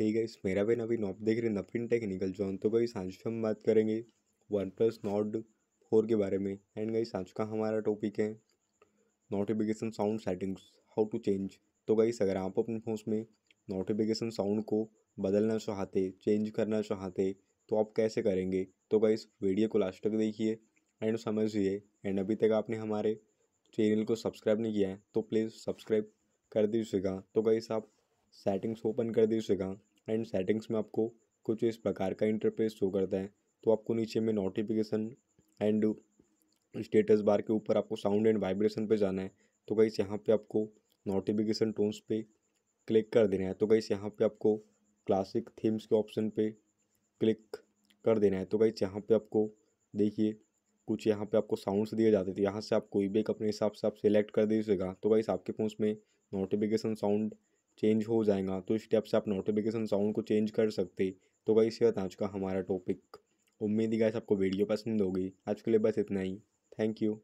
हे hey guys मेरा भी नवीन knob देख रहे हैं नफिन टेक्निकल जॉन तो गई आज हम बात करेंगे वन प्लस नॉट फोर के बारे में एंड गई आज का हमारा टॉपिक है notification sound settings how to change तो गाइस अगर आप अपने फोन में नोटिफिकेशन साउंड को बदलना चाहते चेंज करना चाहते तो आप कैसे करेंगे तो गाइस वीडियो को लास्ट तक देखिए एंड समझिए एंड अभी तक आपने हमारे चैनल को सब्सक्राइब नहीं किया है तो प्लीज़ सब्सक्राइब कर दीजिएगा तो गाइस आप सेटिंग्स ओपन कर दीजिएगा एंड सेटिंग्स में आपको कुछ इस प्रकार का इंटरफेस शो करता है तो आपको नीचे में नोटिफिकेशन एंड स्टेटस बार के ऊपर आपको साउंड एंड वाइब्रेशन पे जाना है तो कहीं यहाँ पे आपको नोटिफिकेशन टोन्स पे क्लिक कर देना है तो कहीं यहाँ पे आपको क्लासिक थीम्स के ऑप्शन पे क्लिक कर देना है तो कहीं यहाँ पे आपको देखिए कुछ यहाँ पे आपको साउंड्स दिए जाते थे यहाँ से आप कोई भी एक अपने हिसाब से आप सेलेक्ट कर दीजिएगा तो कहीं आपके फोन में नोटिफिकेशन साउंड चेंज हो जाएगा तो इस टाइप से आप नोटिफिकेशन साउंड को चेंज कर सकते तो गाइस ये आज का हमारा टॉपिक उम्मीद ही गाइस आपको वीडियो पसंद होगी आज के लिए बस इतना ही थैंक यू